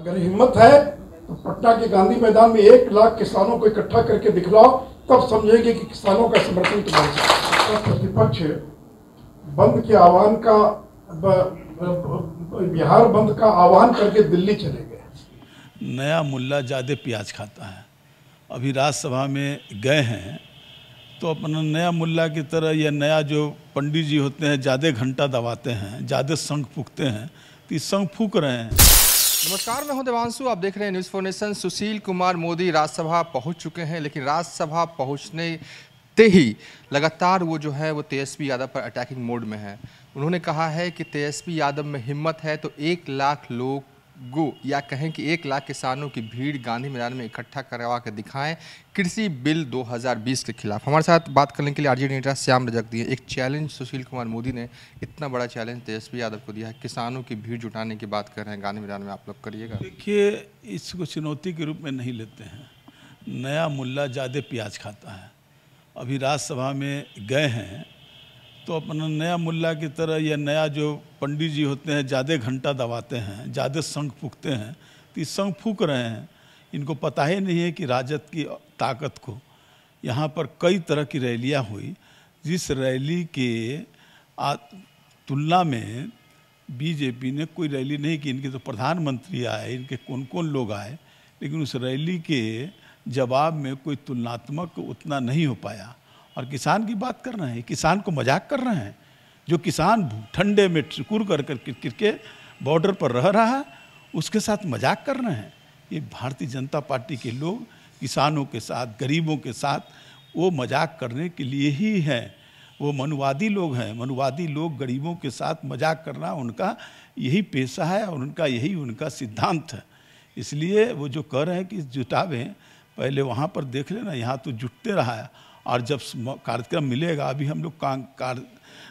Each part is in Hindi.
अगर हिम्मत है तो पटना के गांधी मैदान में एक लाख किसानों को इकट्ठा करके दिखलाओ तब समझेंगे कि किसानों का समर्थन तुम्हारे प्रतिपक्ष बंद के आह्वान का बिहार बंद का आह्वान करके दिल्ली चले गए नया मुल्ला ज़्यादा प्याज खाता है अभी राज्यसभा में गए हैं तो अपना नया मुल्ला की तरह या नया जो पंडित जी होते हैं ज़्यादा घंटा दबाते हैं ज़्यादा संग फूकते हैं तो ये संग फूक रहे हैं नमस्कार मैं हूं देवांशु आप देख रहे हैं न्यूज़ नेशन सुशील कुमार मोदी राज्यसभा पहुंच चुके हैं लेकिन राज्यसभा पहुंचने ते ही लगातार वो जो है वो तेजस्वी यादव पर अटैकिंग मोड में है उन्होंने कहा है कि तेजस्वी यादव में हिम्मत है तो एक लाख लोग गो या कहें कि एक लाख किसानों की भीड़ गांधी मैदान में इकट्ठा करवा कर दिखाएं कृषि बिल 2020 के खिलाफ हमारे साथ बात करने के लिए आरजेडी नेता श्याम रजक दिए एक चैलेंज सुशील कुमार मोदी ने इतना बड़ा चैलेंज तेजस्वी यादव को दिया है किसानों की भीड़ जुटाने की बात कर रहे हैं गांधी मैदान में आप लोग करिएगा देखिए इसको चुनौती के रूप में नहीं लेते हैं नया मुला ज़्यादा प्याज खाता है अभी राज्यसभा में गए हैं तो अपना नया मुल्ला की तरह या नया जो पंडित जी होते हैं ज़्यादा घंटा दबाते हैं ज़्यादा संग फूकते हैं तो ये संग फूक रहे हैं इनको पता ही नहीं है कि राजद की ताकत को यहाँ पर कई तरह की रैलियाँ हुई जिस रैली के तुलना में बीजेपी ने कोई रैली नहीं की इनके तो प्रधानमंत्री आए इनके कौन कौन लोग आए लेकिन उस रैली के जवाब में कोई तुलनात्मक उतना नहीं हो पाया और किसान की बात कर रहे हैं किसान को मजाक कर रहे हैं जो किसान ठंडे में ठिकुर कर करके बॉर्डर पर रह रहा है उसके साथ मजाक कर रहे हैं ये भारतीय जनता पार्टी के लोग किसानों के साथ गरीबों के साथ वो मजाक करने के लिए ही हैं वो मनुवादी लोग हैं मनुवादी लोग गरीबों के साथ मजाक करना उनका यही पेशा है और उनका यही उनका सिद्धांत है इसलिए वो जो कह रहे हैं कि जुटावें पहले वहाँ पर देख लेना यहाँ तो जुटते रहा है और जब कार्यक्रम मिलेगा अभी हम लोग का, कार,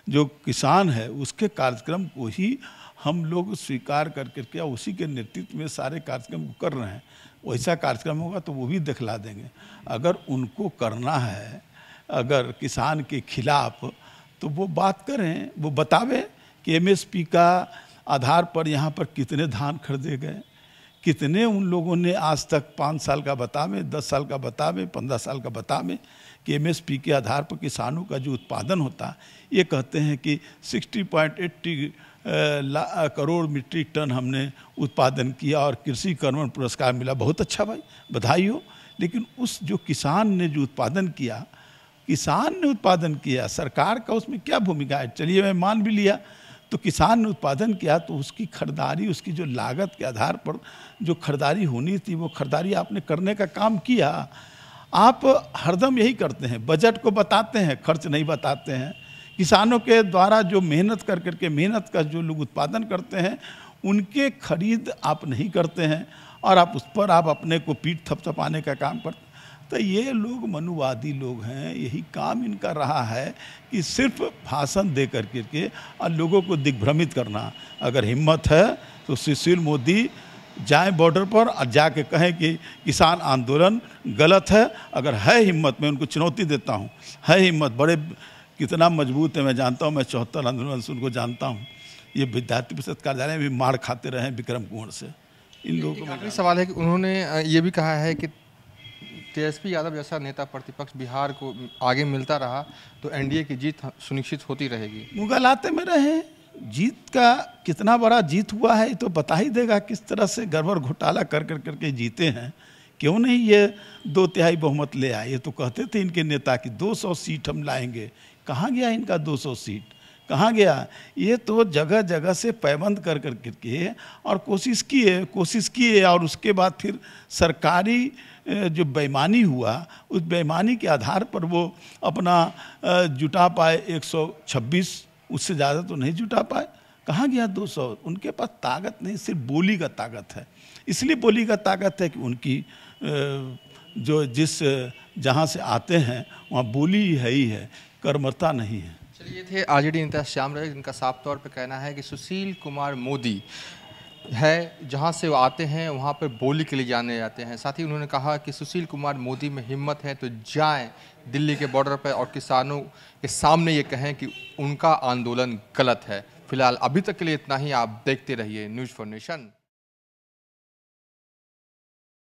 जो किसान है उसके कार्यक्रम को ही हम लोग स्वीकार कर करके उसी के नेतृत्व में सारे कार्यक्रम कर रहे हैं वैसा कार्यक्रम होगा तो वो भी दिखला देंगे अगर उनको करना है अगर किसान के खिलाफ तो वो बात करें वो बतावे कि एमएसपी का आधार पर यहाँ पर कितने धान खरीदे गए कितने उन लोगों ने आज तक पाँच साल का बता में दस साल का बता में पंद्रह साल का बता में कि एम के आधार पर किसानों का जो उत्पादन होता ये कहते हैं कि 60.80 करोड़ मीट्रिक टन हमने उत्पादन किया और कृषि कर्मण पुरस्कार मिला बहुत अच्छा भाई बधाई हो लेकिन उस जो किसान ने जो उत्पादन किया किसान ने उत्पादन किया सरकार का उसमें क्या भूमिका है चलिए मैं मान भी लिया तो किसान ने उत्पादन किया तो उसकी खरीदारी उसकी जो लागत के आधार पर जो खरीदारी होनी थी वो खरीदारी आपने करने का काम किया आप हरदम यही करते हैं बजट को बताते हैं खर्च नहीं बताते हैं किसानों के द्वारा जो मेहनत कर करके मेहनत का जो लोग उत्पादन करते हैं उनके खरीद आप नहीं करते हैं और आप उस पर आप अपने को पीठ थपथपाने का काम करते तो ये लोग मनुवादी लोग हैं यही काम इनका रहा है कि सिर्फ भाषण दे कर के और लोगों को दिग्भ्रमित करना अगर हिम्मत है तो सुशील मोदी जाए बॉर्डर पर और जाके कहें कि किसान आंदोलन गलत है अगर है हिम्मत मैं उनको चुनौती देता हूँ है हिम्मत बड़े कितना मजबूत है मैं जानता हूँ मैं चौहत्तर आंदोलन से उनको जानता हूँ ये विद्यार्थी परिषद कार्यालय में भी मार खाते रहे विक्रम कुंवर से इन लोगों को सवाल है कि उन्होंने ये भी कहा है कि तेजस्वी यादव जैसा नेता प्रतिपक्ष बिहार को आगे मिलता रहा तो एनडीए की जीत सुनिश्चित होती रहेगी मुगल आते में रहे जीत का कितना बड़ा जीत हुआ है तो बता ही देगा किस तरह से गड़बड़ घोटाला कर कर करके जीते हैं क्यों नहीं ये दो तिहाई बहुमत ले आए ये तो कहते थे इनके नेता कि 200 सीट हम लाएंगे कहाँ गया इनका 200 सीट कहाँ गया ये तो जगह जगह से पैबंद कर कर करके और कोशिश किए कोशिश किए और उसके बाद फिर सरकारी जो बेईमानी हुआ उस बेईमानी के आधार पर वो अपना जुटा पाए 126 उससे ज़्यादा तो नहीं जुटा पाए कहाँ गया 200 उनके पास ताकत नहीं सिर्फ बोली का ताकत है इसलिए बोली का ताकत है कि उनकी जो जिस जहाँ से आते हैं वहाँ बोली है ही है कर्मता नहीं है ये थे आरजेडी नेता श्याम रजक जिनका साफ तौर पर कहना है कि सुशील कुमार मोदी है जहाँ से वो आते हैं वहाँ पर बोली के लिए जाने जाते हैं साथ ही उन्होंने कहा कि सुशील कुमार मोदी में हिम्मत है तो जाएं दिल्ली के बॉर्डर पर और किसानों के सामने ये कहें कि उनका आंदोलन गलत है फिलहाल अभी तक के लिए इतना ही आप देखते रहिए न्यूज़ फॉर नेशन